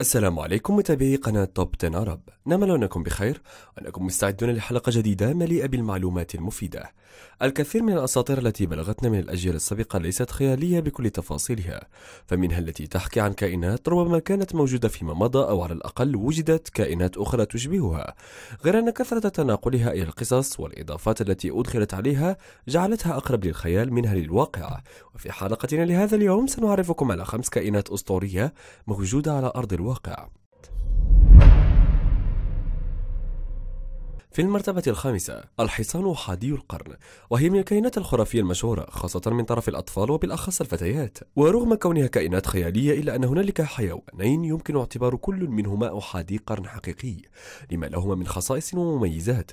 السلام عليكم متابعي قناة توب 10 عرب نامل أنكم بخير وأنكم مستعدون لحلقة جديدة مليئة بالمعلومات المفيدة الكثير من الأساطير التي بلغتنا من الأجيال السابقة ليست خيالية بكل تفاصيلها فمنها التي تحكي عن كائنات ربما كانت موجودة فيما مضى أو على الأقل وجدت كائنات أخرى تشبهها غير أن كثرة تناقلها إلى القصص والإضافات التي أدخلت عليها جعلتها أقرب للخيال منها للواقع وفي حلقتنا لهذا اليوم سنعرفكم على خمس كائنات أسطورية موجودة على أرض الواقع الواقع في المرتبة الخامسة الحصان حادي القرن وهي من الكائنات الخرافية المشهورة خاصة من طرف الأطفال وبالأخص الفتيات ورغم كونها كائنات خيالية إلا أن هنالك حيوانين يمكن اعتبار كل منهما أحادي قرن حقيقي لما لهما من خصائص ومميزات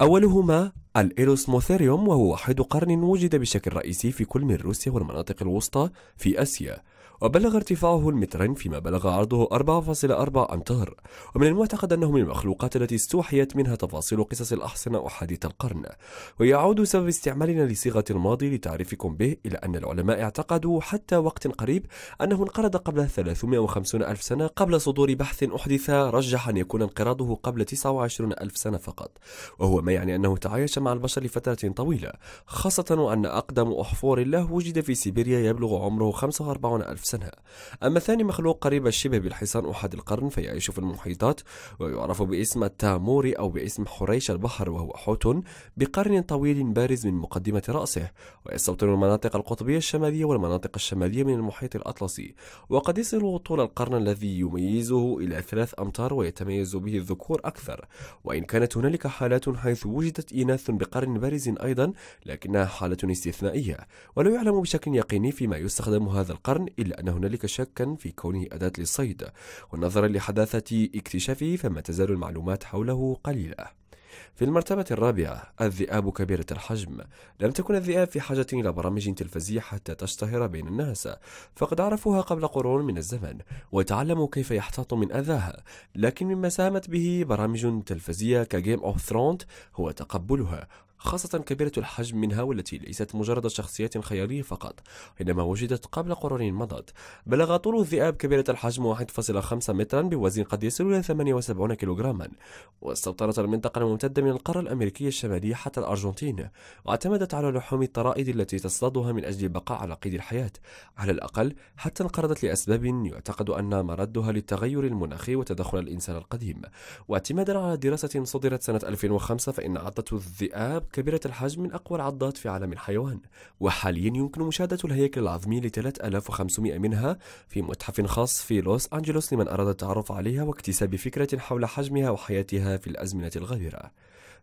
أولهما الإيروس وهو واحد قرن وجد بشكل رئيسي في كل من روسيا والمناطق الوسطى في آسيا وبلغ ارتفاعه المترين فيما بلغ عرضه 4.4 أمتار ومن المعتقد أنه من المخلوقات التي استوحيت منها تفاصيل قصص الأحصنة أحاديث القرن ويعود سبب استعمالنا لصيغة الماضي لتعريفكم به إلى أن العلماء اعتقدوا حتى وقت قريب أنه انقرض قبل 350 ألف سنة قبل صدور بحث أحدث رجح أن يكون انقراضه قبل 29 ألف سنة فقط وهو ما يعني أنه تعايش مع البشر لفترة طويلة خاصة وان أقدم أحفور الله وجد في سيبيريا يبلغ عمره 45 ألف أحسنها أما ثاني مخلوق قريب الشبه بالحصان أحد القرن فيعيش في المحيطات ويعرف باسم التاموري أو باسم حريش البحر وهو حوت بقرن طويل بارز من مقدمة رأسه ويستوطن المناطق القطبية الشمالية والمناطق الشمالية من المحيط الأطلسي وقد يصل طول القرن الذي يميزه إلى ثلاث أمتار ويتميز به الذكور أكثر وإن كانت هنالك حالات حيث وجدت إناث بقرن بارز أيضا لكنها حالة استثنائية ولا يعلم بشكل يقيني فيما يستخدم هذا القرن إلا أن هنالك شكا في كونه أداة للصيد ونظرا لحداثة اكتشافه فما تزال المعلومات حوله قليلة في المرتبة الرابعة الذئاب كبيرة الحجم لم تكن الذئاب في حاجة إلى برامج تلفزية حتى تشتهر بين الناس فقد عرفوها قبل قرون من الزمن وتعلموا كيف يحتاطوا من أذاها لكن مما ساهمت به برامج تلفزية كجيم أوف ثرونت هو تقبلها خاصة كبيرة الحجم منها والتي ليست مجرد شخصيات خيالية فقط إنما وجدت قبل قرون مضت بلغ طول الذئاب كبيرة الحجم 1.5 مترا بوزن قد يصل إلى 78 كيلوغراما واستوطنت المنطقة الممتدة من القارة الأمريكية الشمالية حتى الأرجنتين واعتمدت على لحوم الطرائد التي تصطادها من أجل البقاء على قيد الحياة على الأقل حتى انقرضت لأسباب يعتقد أن مردها للتغير المناخي وتدخل الإنسان القديم واعتمادا على دراسة صدرت سنة 2005 فإن عضة الذئاب كبيرة الحجم من أقوى العضات في عالم الحيوان وحاليا يمكن مشاهدة الهيكل العظمي ل 3500 منها في متحف خاص في لوس أنجلوس لمن أراد التعرف عليها واكتساب فكرة حول حجمها وحياتها في الأزمنة الغابرة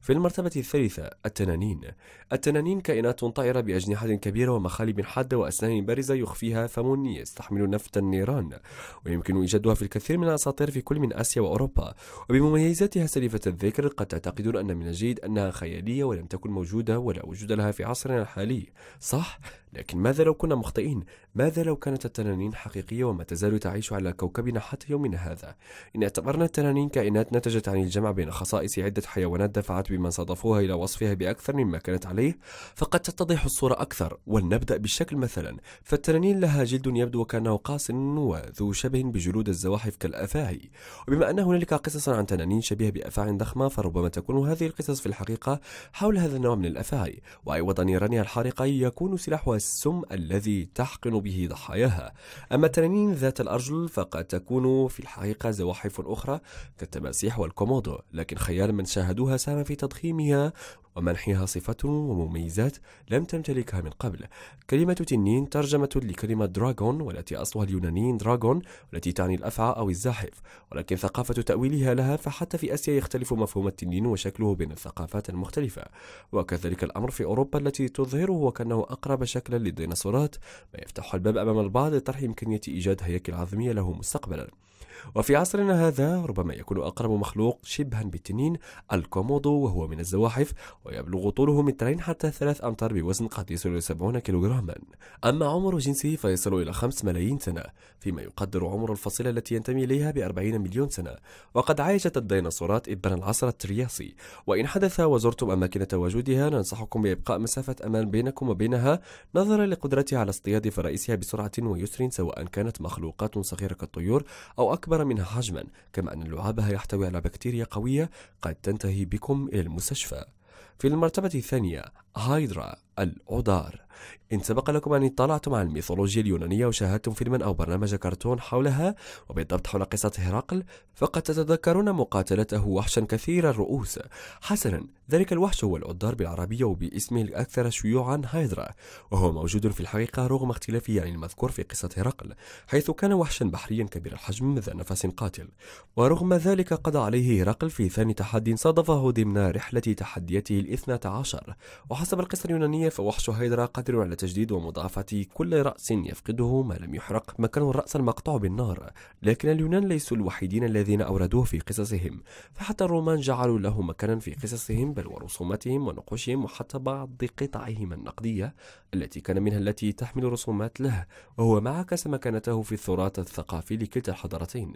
في المرتبة الثالثة التنانين التنانين كائنات طائرة بأجنحة كبيرة ومخالب حادة وأسنان بارزة يخفيها فم يستحمل نفط النيران ويمكن إيجادها في الكثير من الأساطير في كل من آسيا وأوروبا وبمميزاتها سليفة الذكر قد تعتقدون أن من الجيد أنها خيالية ولم تكن موجودة ولا وجود لها في عصرنا الحالي صح؟ لكن ماذا لو كنا مخطئين؟ ماذا لو كانت التنانين حقيقية وما تزال تعيش على كوكبنا حتى يومنا هذا؟ إن اعتبرنا التنانين كائنات نتجت عن الجمع بين خصائص عدة حيوانات دفعت الصفات بمن صادفوها إلى وصفها بأكثر مما كانت عليه فقد تتضح الصورة أكثر ولنبدأ بالشكل مثلا فالتنانين لها جلد يبدو وكأنه قاس وذو شبه بجلود الزواحف كالأفاعي وبما أن هنالك قصصا عن تنانين شبيهة بأفاع ضخمة فربما تكون هذه القصص في الحقيقة حول هذا النوع من الأفاعي وعوضا نيرانها الحارقة يكون سلاحها السم الذي تحقن به ضحاياها أما التنانين ذات الأرجل فقد تكون في الحقيقة زواحف أخرى كالتماسيح والكومودو لكن خيال من شاهدوها ساهم في تضخيمها ومنحها صفة ومميزات لم تمتلكها من قبل كلمة تنين ترجمة لكلمة دراغون والتي أصلها اليونانيين دراغون والتي تعني الأفعى أو الزاحف ولكن ثقافة تأويلها لها فحتى في آسيا يختلف مفهوم التنين وشكله بين الثقافات المختلفة وكذلك الأمر في أوروبا التي تظهره وكأنه أقرب شكلا للديناصورات ما يفتح الباب أمام البعض لطرح إمكانية إيجاد هياكل عظمية له مستقبلا وفي عصرنا هذا ربما يكون أقرب مخلوق شبها بالتنين الكومودو وهو من الزواحف ويبلغ طوله مترين حتى ثلاث أمتار بوزن قد يصل إلى 70 كيلوغراما أما عمر جنسه فيصل إلى 5 ملايين سنة فيما يقدر عمر الفصيلة التي ينتمي إليها ب 40 مليون سنة وقد عايشت الديناصورات إبان العصر الترياسي وإن حدث وزرتم أماكن تواجدها ننصحكم بإبقاء مسافة أمان بينكم وبينها نظرا لقدرتها على اصطياد فرائسها بسرعة ويسر سواء كانت مخلوقات صغيرة كالطيور أو أكبر أكبر منها حجما كما أن لعابها يحتوي على بكتيريا قوية قد تنتهي بكم إلى المستشفى في المرتبة الثانية هايدرا الأودار إن سبق لكم أن اطلعتم على الميثولوجيا اليونانية وشاهدتم فيلما أو برنامج كرتون حولها وبالضبط حول قصة هرقل فقد تتذكرون مقاتلته وحشا كثير الرؤوس حسنا ذلك الوحش هو العدار بالعربية وباسمه الأكثر شيوعا هيدرا وهو موجود في الحقيقة رغم اختلافه عن يعني المذكور في قصة هرقل حيث كان وحشا بحريا كبير الحجم ذا نفس قاتل ورغم ذلك قضى عليه هرقل في ثاني تحدي صادفه ضمن رحلة تحدياته الاثنى عشر وحسب القصة اليونانية فوحش هيدرا قادر على تجديد ومضاعفة كل رأس يفقده ما لم يحرق مكان الرأس المقطوع بالنار لكن اليونان ليسوا الوحيدين الذين أوردوه في قصصهم فحتى الرومان جعلوا له مكانا في قصصهم بل ورسوماتهم ونقوشهم وحتى بعض قطعهم النقدية التي كان منها التي تحمل رسومات له وهو ما عكس مكانته في التراث الثقافي لكلتا الحضارتين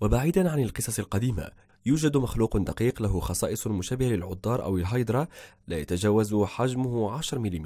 وبعيدا عن القصص القديمة يوجد مخلوق دقيق له خصائص مشابهة للعضار أو الهيدرا لا يتجاوز حجمه 10 ملم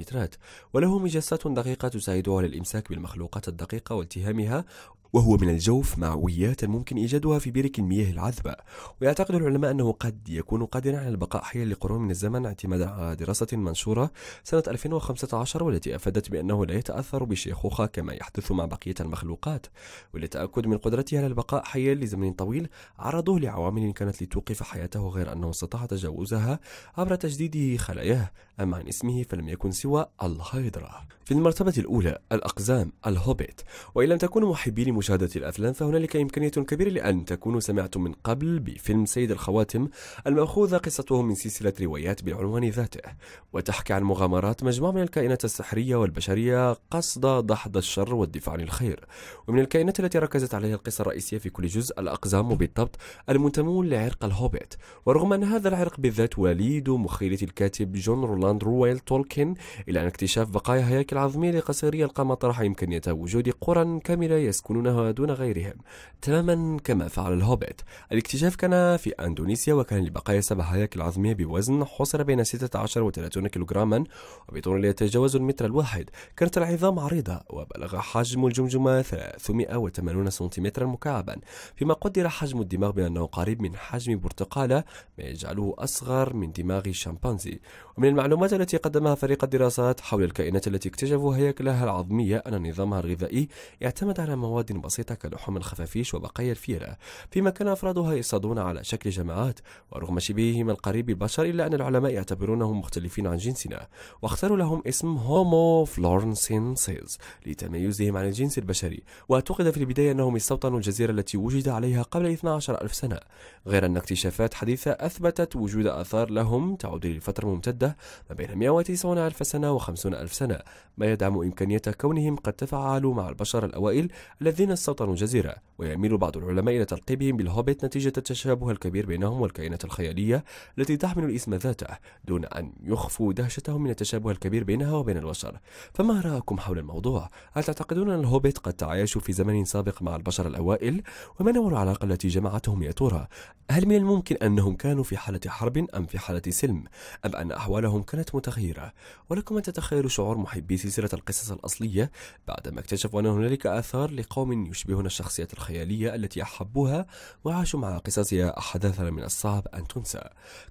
وله مجسات دقيقة تساعده على الإمساك بالمخلوقات الدقيقة والتهامها وهو من الجوف معويات ممكن الممكن إيجادها في برك المياه العذبة ويعتقد العلماء أنه قد يكون قادرا على البقاء حيا لقرون من الزمن اعتمادا على دراسة منشورة سنة 2015 والتي أفادت بأنه لا يتأثر بالشيخوخة كما يحدث مع بقية المخلوقات وللتأكد من قدرته على البقاء حيا لزمن طويل عرضوه لعوامل كانت لتوقف حياته غير أنه استطاع تجاوزها عبر تجديده خلاياه أما عن اسمه فلم يكن سوى الهيدرا في المرتبة الأولى الأقزام الهوبيت وإن لم تكونوا محبين مشاهدة الأفلام فهنالك إمكانية كبيرة لأن تكونوا سمعتم من قبل بفيلم سيد الخواتم المأخوذة قصته من سلسلة روايات بالعنوان ذاته وتحكي عن مغامرات مجموعة من الكائنات السحرية والبشرية قصد دحض الشر والدفاع عن الخير ومن الكائنات التي ركزت عليها القصة الرئيسية في كل جزء الأقزام بالضبط المنتمون لعرق الهوبيت ورغم أن هذا العرق بالذات وليد مخيلة الكاتب جون رولاند رويل تولكن إلى أن اكتشاف بقايا هياكل عظمية لقصيرية القامة طرح إمكانية وجود قرى كاملة يسكنون دون دون غيرهم تماما كما فعل الهوبيت الاكتشاف كان في أندونيسيا وكان لبقايا سبع هياكل عظمية بوزن حصر بين 16 و 30 كيلوغراما وبطول لا يتجاوز المتر الواحد كانت العظام عريضة وبلغ حجم الجمجمة 380 سنتيمترا مكعبا فيما قدر حجم الدماغ بأنه قريب من حجم برتقالة ما يجعله أصغر من دماغ الشمبانزي ومن المعلومات التي قدمها فريق الدراسات حول الكائنات التي اكتشفوا هياكلها العظمية أن نظامها الغذائي يعتمد على مواد بسيطة كلحوم الخفافيش وبقايا الفيلة فيما كان أفرادها يصطادون على شكل جماعات ورغم شبههم القريب البشر إلا أن العلماء يعتبرونهم مختلفين عن جنسنا واختاروا لهم اسم هومو فلورنسينسيز لتميزهم عن الجنس البشري واعتقد في البداية أنهم استوطنوا الجزيرة التي وجد عليها قبل 12 ألف سنة غير أن اكتشافات حديثة أثبتت وجود آثار لهم تعود لفترة ممتدة ما بين 190 ألف سنة و50 ألف سنة ما يدعم إمكانية كونهم قد تفاعلوا مع البشر الأوائل الذين بين السطر والجزيرة ويميل بعض العلماء إلى تلقيبهم بالهوبيت نتيجة التشابه الكبير بينهم والكائنات الخيالية التي تحمل الاسم ذاته دون أن يخفوا دهشتهم من التشابه الكبير بينها وبين البشر فما رأيكم حول الموضوع؟ هل تعتقدون أن الهوبيت قد تعايشوا في زمن سابق مع البشر الأوائل؟ وما نوع العلاقة التي جمعتهم يا ترى؟ هل من الممكن أنهم كانوا في حالة حرب أم في حالة سلم؟ أم أن أحوالهم كانت متغيرة؟ ولكم أن تتخيلوا شعور محبي سلسلة القصص الأصلية بعدما اكتشفوا أن هنالك آثار لقوم يشبهون الشخصيات الخيالية التي أحبوها وعاشوا مع قصصها أحداثا من الصعب أن تنسى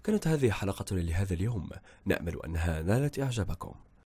كانت هذه حلقتنا لهذا اليوم نأمل أنها نالت إعجابكم